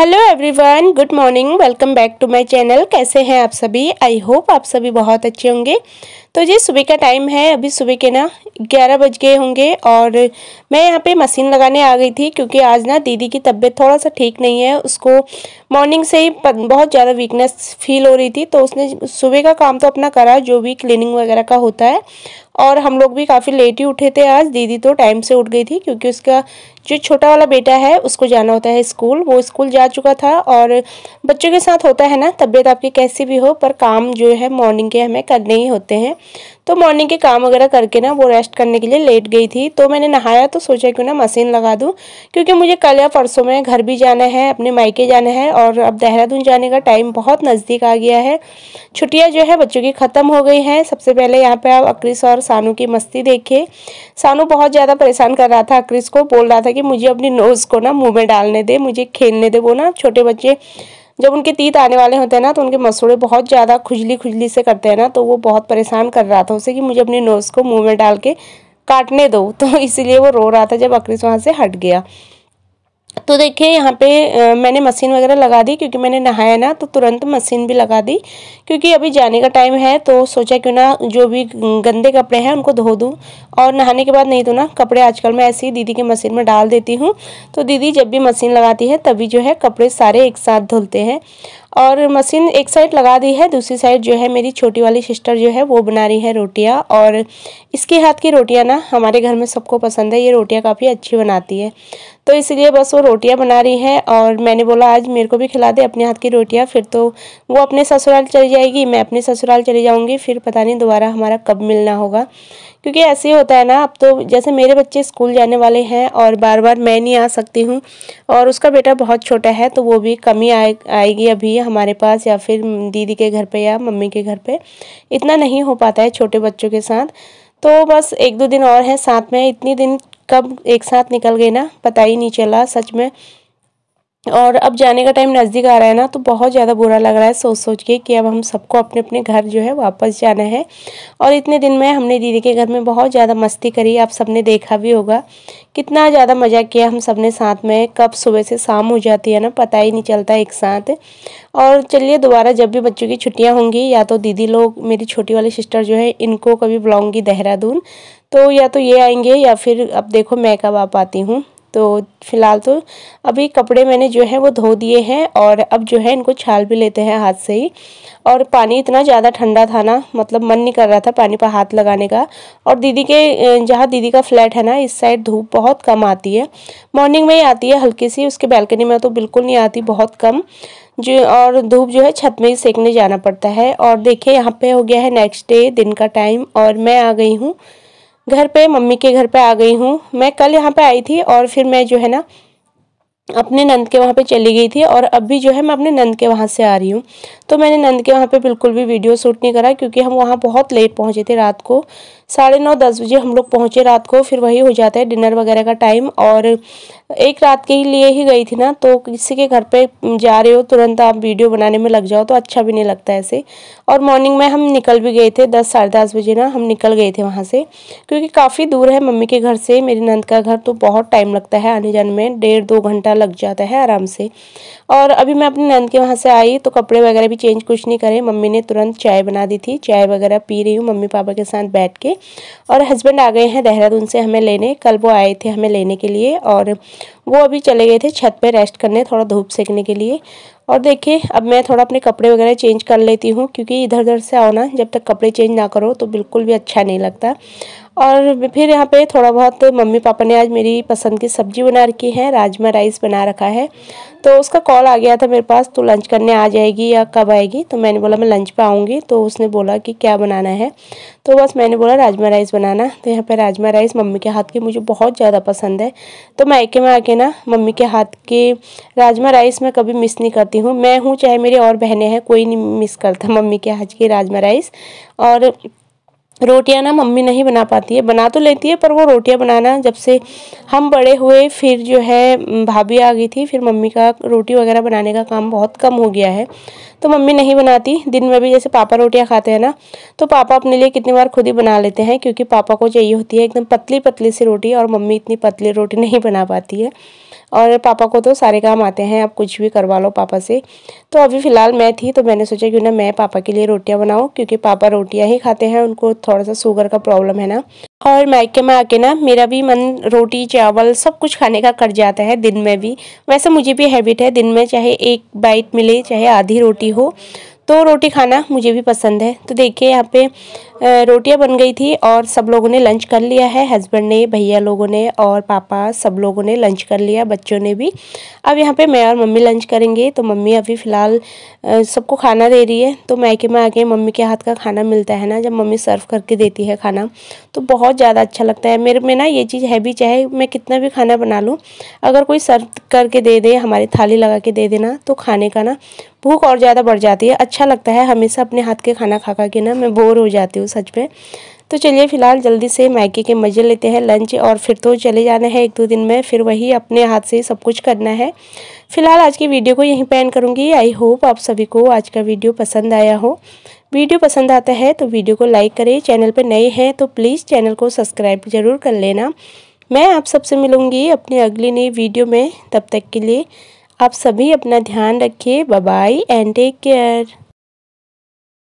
hello everyone good morning welcome back to my channel कैसे हैं आप सभी आई होप आप सभी बहुत अच्छे होंगे तो जी सुबह का टाइम है अभी सुबह के ना ग्यारह बज गए होंगे और मैं यहाँ पे मशीन लगाने आ गई थी क्योंकि आज ना दीदी की तबीयत थोड़ा सा ठीक नहीं है उसको मॉर्निंग से ही बहुत ज़्यादा वीकनेस फील हो रही थी तो उसने सुबह का काम तो अपना करा जो भी क्लिनिंग वगैरह का होता है और हम लोग भी काफ़ी लेट ही उठे थे आज दीदी तो टाइम से उठ गई थी क्योंकि उसका जो छोटा वाला बेटा है उसको जाना होता है स्कूल वो स्कूल जा चुका था और बच्चों के साथ होता है ना तबीयत आपकी कैसी भी हो पर काम जो है मॉर्निंग के हमें करने ही होते हैं तो मॉर्निंग के काम वगैरह करके ना वो रेस्ट करने के लिए लेट गई थी तो मैंने नहाया तो सोचा क्यों ना मशीन लगा दूँ क्योंकि मुझे कल या परसों में घर भी जाना है अपने मायके जाना है और अब देहरादून जाने का टाइम बहुत नज़दीक आ गया है छुट्टियाँ जो है बच्चों की ख़त्म हो गई हैं सबसे पहले यहाँ पर आप अक्रिस और सानू की मस्ती देखिए सानू बहुत ज़्यादा परेशान कर रहा था अक्रिस को बोल रहा था कि मुझे अपनी नोज़ को ना मुँह में डालने दे मुझे खेलने दे वो ना छोटे बच्चे जब उनके तीत आने वाले होते हैं ना तो उनके मसूड़े बहुत ज़्यादा खुजली खुजली से करते हैं ना तो वो बहुत परेशान कर रहा था उसे कि मुझे अपने नोज़ को मुँह में डाल के काटने दो तो इसीलिए वो रो रहा था जब अक्रिस वहाँ से हट गया तो देखिए यहाँ पे आ, मैंने मशीन वगैरह लगा दी क्योंकि मैंने नहाया ना तो तुरंत मशीन भी लगा दी क्योंकि अभी जाने का टाइम है तो सोचा क्यों ना जो भी गंदे कपड़े हैं उनको धो दूँ और नहाने के बाद नहीं तो ना कपड़े आजकल मैं ऐसे ही दीदी के मशीन में डाल देती हूँ तो दीदी जब भी मशीन लगाती है तभी जो है कपड़े सारे एक साथ धुलते हैं और मशीन एक साइड लगा दी है दूसरी साइड जो है मेरी छोटी वाली सिस्टर जो है वो बना रही है रोटियाँ और इसके हाथ की रोटियाँ ना हमारे घर में सबको पसंद है ये रोटियाँ काफ़ी अच्छी बनाती है तो इसलिए बस वो रोटियाँ बना रही है और मैंने बोला आज मेरे को भी खिला दे अपने हाथ की रोटियाँ फिर तो वो अपने ससुराल चली जाएगी मैं अपने ससुराल चली जाऊँगी फिर पता नहीं दोबारा हमारा कब मिलना होगा क्योंकि ऐसे ही होता है ना अब तो जैसे मेरे बच्चे स्कूल जाने वाले हैं और बार बार मैं नहीं आ सकती हूँ और उसका बेटा बहुत छोटा है तो वो भी कमी आए आएगी अभी हमारे पास या फिर दीदी के घर पे या मम्मी के घर पे इतना नहीं हो पाता है छोटे बच्चों के साथ तो बस एक दो दिन और हैं साथ में इतनी दिन कब एक साथ निकल गए ना पता ही नहीं चला सच में और अब जाने का टाइम नज़दीक आ रहा है ना तो बहुत ज़्यादा बुरा लग रहा है सोच सोच के कि अब हम सबको अपने अपने घर जो है वापस जाना है और इतने दिन में हमने दीदी के घर में बहुत ज़्यादा मस्ती करी आप सबने देखा भी होगा कितना ज़्यादा मज़ा किया हम सब ने साथ में कब सुबह से शाम हो जाती है ना पता ही नहीं चलता एक साथ और चलिए दोबारा जब भी बच्चों की छुट्टियाँ होंगी या तो दीदी लोग मेरी छोटी वाली सिस्टर जो है इनको कभी बुलाऊँगी देहरादून तो या तो ये आएंगे या फिर अब देखो मैं कब आ पाती हूँ तो फ़िलहाल तो अभी कपड़े मैंने जो है वो धो दिए हैं और अब जो है इनको छाल भी लेते हैं हाथ से ही और पानी इतना ज़्यादा ठंडा था ना मतलब मन नहीं कर रहा था पानी पर हाथ लगाने का और दीदी के जहाँ दीदी का फ्लैट है ना इस साइड धूप बहुत कम आती है मॉर्निंग में ही आती है हल्की सी उसके बैल्कनी में तो बिल्कुल नहीं आती बहुत कम जो और धूप जो है छत में ही सेकने जाना पड़ता है और देखिए यहाँ पे हो गया है नेक्स्ट डे दिन का टाइम और मैं आ गई हूँ घर पे मम्मी के घर पे आ गई हूँ मैं कल यहाँ पे आई थी और फिर मैं जो है ना अपने नंद के वहाँ पे चली गई थी और अभी जो है मैं अपने नंद के वहाँ से आ रही हूँ तो मैंने नंद के वहाँ पे बिल्कुल भी वीडियो शूट नहीं करा क्योंकि हम वहाँ बहुत लेट पहुँचे थे रात को साढ़े नौ दस बजे हम लोग पहुँचे रात को फिर वही हो जाता है डिनर वगैरह का टाइम और एक रात के लिए ही गई थी ना तो किसी के घर पे जा रहे हो तुरंत आप वीडियो बनाने में लग जाओ तो अच्छा भी नहीं लगता ऐसे और मॉर्निंग में हम निकल भी गए थे दस साढ़े दस बजे ना हम निकल गए थे वहाँ से क्योंकि काफ़ी दूर है मम्मी के घर से मेरी नंद का घर तो बहुत टाइम लगता है आने जाने में डेढ़ दो घंटा लग जाता है आराम से और अभी मैं अपनी नंद के वहाँ से आई तो कपड़े वगैरह भी चेंज कुछ नहीं करे मम्मी ने तुरंत चाय बना दी थी चाय वगैरह पी रही हूँ मम्मी पापा के साथ बैठ के और हस्बैंड आ गए हैं देहरादून से हमें लेने कल वो आए थे हमें लेने के लिए और वो अभी चले गए थे छत पे रेस्ट करने थोड़ा धूप सेकने के लिए और देखिए अब मैं थोड़ा अपने कपड़े वगैरह चेंज कर लेती हूँ क्योंकि इधर उधर से आओ ना जब तक कपड़े चेंज ना करो तो बिल्कुल भी अच्छा नहीं लगता और फिर यहाँ पे थोड़ा बहुत मम्मी पापा ने आज मेरी पसंद की सब्जी बना रखी है राजमा राइस बना रखा है तो उसका कॉल आ गया था मेरे पास तो लंच करने आ जाएगी या कब आएगी तो मैंने बोला मैं लंच पे आऊँगी तो उसने बोला कि क्या बनाना है तो बस मैंने बोला राजमा राइस बनाना तो यहाँ पे राजमा राइस मम्मी के हाथ की मुझे बहुत ज़्यादा पसंद है तो मैं आके में आके ना मम्मी के हाथ के राजमा राइस मैं कभी मिस नहीं करती हूँ मैं हूँ चाहे मेरी और बहनें हैं कोई नहीं मिस करता मम्मी के हाथ की राजमा राइस और रोटियां ना मम्मी नहीं बना पाती है बना तो लेती है पर वो रोटियां बनाना जब से हम बड़े हुए फिर जो है भाभी आ गई थी फिर मम्मी का रोटी वगैरह बनाने का काम बहुत कम हो गया है तो मम्मी नहीं बनाती दिन में भी जैसे पापा रोटियां खाते हैं ना तो पापा अपने लिए कितनी बार खुद ही बना लेते हैं क्योंकि पापा को चाहिए होती है एकदम पतली पतली सी रोटी और मम्मी इतनी पतली रोटी नहीं बना पाती है और पापा को तो सारे काम आते हैं आप कुछ भी करवा लो पापा से तो अभी फ़िलहाल मैं थी तो मैंने सोचा क्यों ना मैं पापा के लिए रोटियाँ बनाऊँ क्योंकि पापा रोटियाँ ही खाते हैं उनको थोड़ा सा शुगर का प्रॉब्लम है ना और मायके में आके ना मेरा भी मन रोटी चावल सब कुछ खाने का कर जाता है दिन में भी वैसे मुझे भी हैबिट है दिन में चाहे एक बाइट मिले चाहे आधी रोटी हो तो रोटी खाना मुझे भी पसंद है तो देखिए यहाँ पे रोटियां बन गई थी और सब लोगों ने लंच कर लिया है हस्बैंड ने भैया लोगों ने और पापा सब लोगों ने लंच कर लिया बच्चों ने भी अब यहाँ पे मैं और मम्मी लंच करेंगे तो मम्मी अभी फ़िलहाल सबको खाना दे रही है तो मैके में आके मम्मी के हाथ का खाना मिलता है ना जब मम्मी सर्व करके देती है खाना तो बहुत ज़्यादा अच्छा लगता है मेरे में ना ये चीज़ है भी चाहे मैं कितना भी खाना बना लूँ अगर कोई सर्व करके दे दे हमारी थाली लगा के दे देना तो खाने का ना भूख और ज़्यादा बढ़ जाती है अच्छा लगता है हमेशा अपने हाथ के खाना खा खा के ना मैं बोर हो जाती हूँ सच में तो चलिए फ़िलहाल जल्दी से मैगी के मज़े लेते हैं लंच और फिर तो चले जाना है एक दो दिन में फिर वही अपने हाथ से सब कुछ करना है फ़िलहाल आज की वीडियो को यहीं पैन करूँगी आई होप आप सभी को आज का वीडियो पसंद आया हो वीडियो पसंद आता है तो वीडियो को लाइक करें चैनल पर नए हैं तो प्लीज़ चैनल को सब्सक्राइब ज़रूर कर लेना मैं आप सबसे मिलूँगी अपनी अगली नई वीडियो में तब तक के लिए आप सभी अपना ध्यान रखिए बाय एंड टेक केयर